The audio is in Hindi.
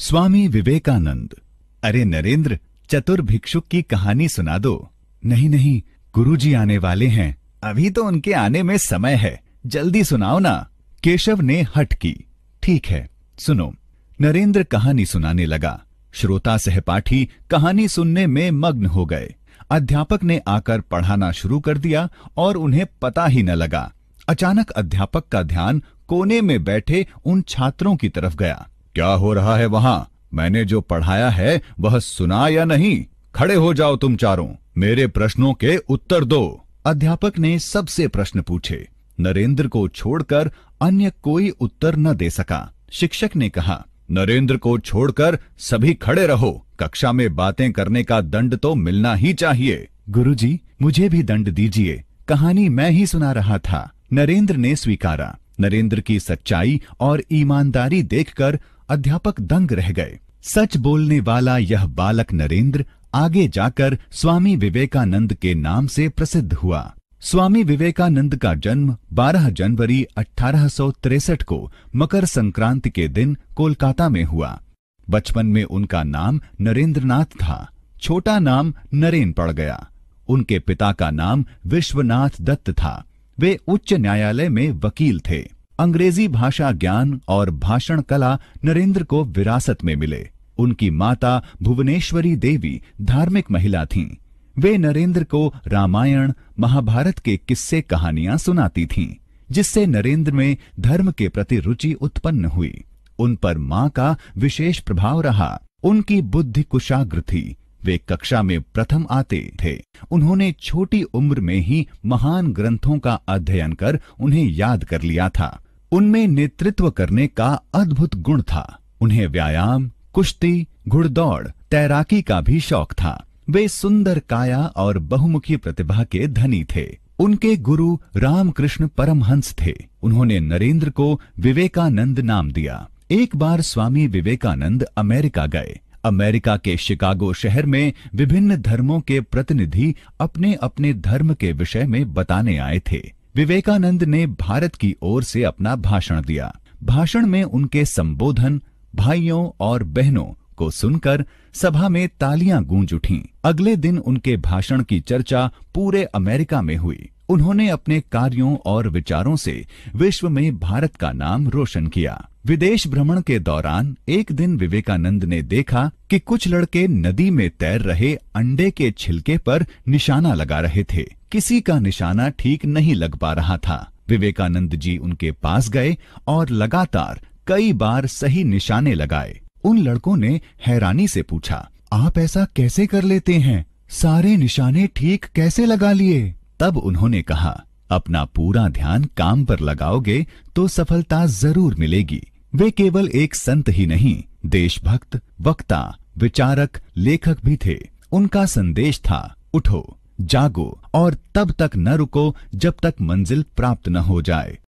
स्वामी विवेकानंद अरे नरेंद्र चतुर भिक्षुक की कहानी सुना दो नहीं नहीं गुरुजी आने वाले हैं अभी तो उनके आने में समय है जल्दी सुनाओ ना केशव ने हट की ठीक है सुनो नरेंद्र कहानी सुनाने लगा श्रोता सहपाठी कहानी सुनने में मग्न हो गए अध्यापक ने आकर पढ़ाना शुरू कर दिया और उन्हें पता ही न लगा अचानक अध्यापक का ध्यान कोने में बैठे उन छात्रों की तरफ गया क्या हो रहा है वहां मैंने जो पढ़ाया है वह सुना या नहीं खड़े हो जाओ तुम चारों मेरे प्रश्नों के उत्तर दो अध्यापक ने सबसे प्रश्न पूछे नरेंद्र को छोड़कर अन्य कोई उत्तर न दे सका शिक्षक ने कहा नरेंद्र को छोड़कर सभी खड़े रहो कक्षा में बातें करने का दंड तो मिलना ही चाहिए गुरुजी मुझे भी दंड दीजिए कहानी मैं ही सुना रहा था नरेंद्र ने स्वीकारा नरेंद्र की सच्चाई और ईमानदारी देखकर अध्यापक दंग रह गए सच बोलने वाला यह बालक नरेंद्र आगे जाकर स्वामी विवेकानंद के नाम से प्रसिद्ध हुआ स्वामी विवेकानंद का जन्म 12 जनवरी अठारह को मकर संक्रांति के दिन कोलकाता में हुआ बचपन में उनका नाम नरेंद्रनाथ था छोटा नाम नरेन पड़ गया उनके पिता का नाम विश्वनाथ दत्त था वे उच्च न्यायालय में वकील थे अंग्रेजी भाषा ज्ञान और भाषण कला नरेंद्र को विरासत में मिले उनकी माता भुवनेश्वरी देवी धार्मिक महिला थीं। वे नरेंद्र को रामायण महाभारत के किस्से कहानियां सुनाती थीं, जिससे नरेंद्र में धर्म के प्रति रुचि उत्पन्न हुई उन पर मां का विशेष प्रभाव रहा उनकी बुद्धि कुशाग्र थी वे कक्षा में प्रथम आते थे उन्होंने छोटी उम्र में ही महान ग्रंथों का अध्ययन कर उन्हें याद कर लिया था उनमें नेतृत्व करने का अद्भुत गुण था उन्हें व्यायाम कुश्ती घुड़दौड़ तैराकी का भी शौक था वे सुंदर काया और बहुमुखी प्रतिभा के धनी थे उनके गुरु रामकृष्ण परमहंस थे उन्होंने नरेंद्र को विवेकानंद नाम दिया एक बार स्वामी विवेकानंद अमेरिका गए अमेरिका के शिकागो शहर में विभिन्न धर्मों के प्रतिनिधि अपने अपने धर्म के विषय में बताने आए थे विवेकानंद ने भारत की ओर से अपना भाषण दिया भाषण में उनके संबोधन भाइयों और बहनों को सुनकर सभा में तालियां गूंज उठी अगले दिन उनके भाषण की चर्चा पूरे अमेरिका में हुई उन्होंने अपने कार्यों और विचारों से विश्व में भारत का नाम रोशन किया विदेश भ्रमण के दौरान एक दिन विवेकानंद ने देखा कि कुछ लड़के नदी में तैर रहे अंडे के छिलके पर निशाना लगा रहे थे किसी का निशाना ठीक नहीं लग पा रहा था विवेकानंद जी उनके पास गए और लगातार कई बार सही निशाने लगाए उन लड़कों ने हैरानी से पूछा आप ऐसा कैसे कर लेते हैं सारे निशाने ठीक कैसे लगा लिए तब उन्होंने कहा अपना पूरा ध्यान काम पर लगाओगे तो सफलता जरूर मिलेगी वे केवल एक संत ही नहीं देशभक्त वक्ता विचारक लेखक भी थे उनका संदेश था उठो जागो और तब तक न रुको जब तक मंजिल प्राप्त न हो जाए